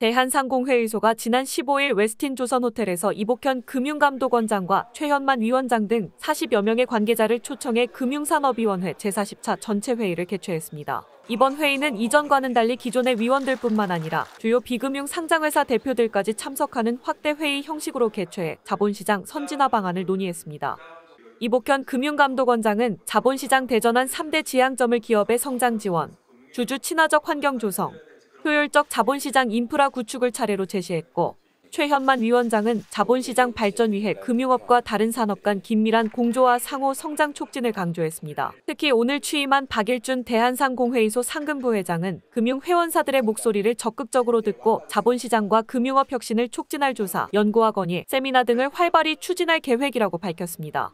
대한상공회의소가 지난 15일 웨스틴 조선호텔에서 이복현 금융감독원장과 최현만 위원장 등 40여 명의 관계자를 초청해 금융산업위원회 제40차 전체 회의를 개최했습니다. 이번 회의는 이전과는 달리 기존의 위원들뿐만 아니라 주요 비금융 상장회사 대표들까지 참석하는 확대 회의 형식으로 개최해 자본시장 선진화 방안을 논의했습니다. 이복현 금융감독원장은 자본시장 대전환 3대 지향점을 기업의 성장 지원, 주주 친화적 환경 조성, 효율적 자본시장 인프라 구축을 차례로 제시했고 최현만 위원장은 자본시장 발전 위해 금융업과 다른 산업 간 긴밀한 공조와 상호 성장 촉진을 강조했습니다. 특히 오늘 취임한 박일준 대한상공회의소 상근부 회장은 금융회원사들의 목소리를 적극적으로 듣고 자본시장과 금융업 혁신을 촉진할 조사, 연구학원이 세미나 등을 활발히 추진할 계획이라고 밝혔습니다.